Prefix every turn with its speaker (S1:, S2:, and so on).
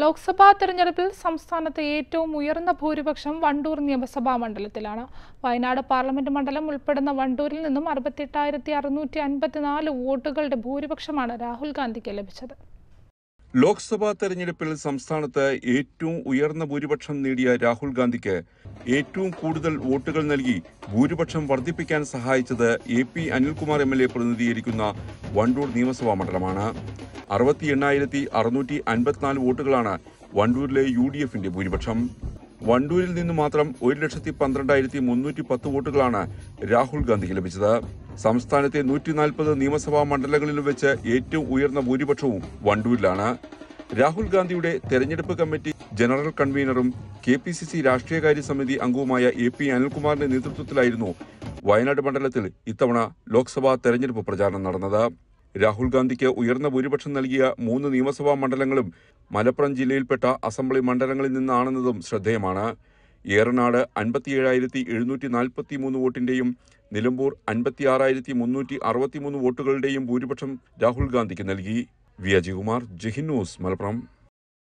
S1: ലോക്സഭാ തെരഞ്ഞെടുപ്പിൽ സംസ്ഥാനത്ത് ഏറ്റവും ഉയർന്ന ഭൂരിപക്ഷം വണ്ടൂർ നിയമസഭാ മണ്ഡലത്തിലാണ് വയനാട് പാർലമെന്റ് മണ്ഡലം ഉൾപ്പെടുന്ന വണ്ടൂരിൽ നിന്നും അറുപത്തെട്ടായിരത്തി അറുന്നൂറ്റി അൻപത്തിനാല് വോട്ടുകളുടെ ഭൂരിപക്ഷമാണ് രാഹുൽ ഗാന്ധിക്ക് ലഭിച്ചത്
S2: ലോക്സഭാ തെരഞ്ഞെടുപ്പിൽ സംസ്ഥാനത്ത് ഏറ്റവും ഉയർന്ന ഭൂരിപക്ഷം നേടിയ രാഹുൽ ഗാന്ധിക്ക് ഏറ്റവും കൂടുതൽ വോട്ടുകൾ നൽകി ഭൂരിപക്ഷം വർദ്ധിപ്പിക്കാൻ സഹായിച്ചത് A P Anilkumar M L A പ്രതിനിധീകരിക്കുന്ന വണ്ടൂർ നിയമസഭാ മണ്ഡലമാണ് അറുപത്തി എണ്ണായിരത്തി അറുന്നൂറ്റി അൻപത്തിനാല് വോട്ടുകളാണ് വണ്ടൂരിലെ യു ഡി എഫിന്റെ ഭൂരിപക്ഷം വണ്ടൂരിൽ നിന്ന് മാത്രം ഒരു ലക്ഷത്തി പന്ത്രണ്ടായിരത്തി മുന്നൂറ്റി പത്ത് വോട്ടുകളാണ് രാഹുൽ ഗാന്ധിക്ക് ലഭിച്ചത് സംസ്ഥാനത്തെ നൂറ്റി നാൽപ്പത് നിയമസഭാ മണ്ഡലങ്ങളിൽ വെച്ച് ഏറ്റവും ഉയർന്ന ഭൂരിപക്ഷവും വണ്ടൂരിലാണ് രാഹുൽ ഗാന്ധിയുടെ തെരഞ്ഞെടുപ്പ് കമ്മിറ്റി ജനറൽ കൺവീനറും കെ പി സി സി രാഷ്ട്രീയകാര്യ സമിതി അംഗവുമായ എ പി അനിൽകുമാറിന്റെ നേതൃത്വത്തിലായിരുന്നു വയനാട് മണ്ഡലത്തിൽ ഇത്തവണ ലോക്സഭാ തെരഞ്ഞെടുപ്പ് പ്രചാരണം നടന്നത് രാഹുൽ ഗാന്ധിക്ക് ഉയർന്ന ഭൂരിപക്ഷം നൽകിയ മൂന്ന് നിയമസഭാ മണ്ഡലങ്ങളും മലപ്പുറം ജില്ലയിൽപ്പെട്ട അസംബ്ലി മണ്ഡലങ്ങളിൽ നിന്നാണെന്നതും ശ്രദ്ധേയമാണ് ഏറനാട് അൻപത്തിയേഴായിരത്തി എഴുന്നൂറ്റി നാൽപ്പത്തി മൂന്ന് വോട്ടിന്റെയും നിലമ്പൂർ അൻപത്തിയാറായിരത്തി മുന്നൂറ്റി അറുപത്തിമൂന്ന് വോട്ടുകളുടെയും ഭൂരിപക്ഷം രാഹുൽ ഗാന്ധിക്ക് നൽകി വി അജികുമാർ ജഹിൻ മലപ്പുറം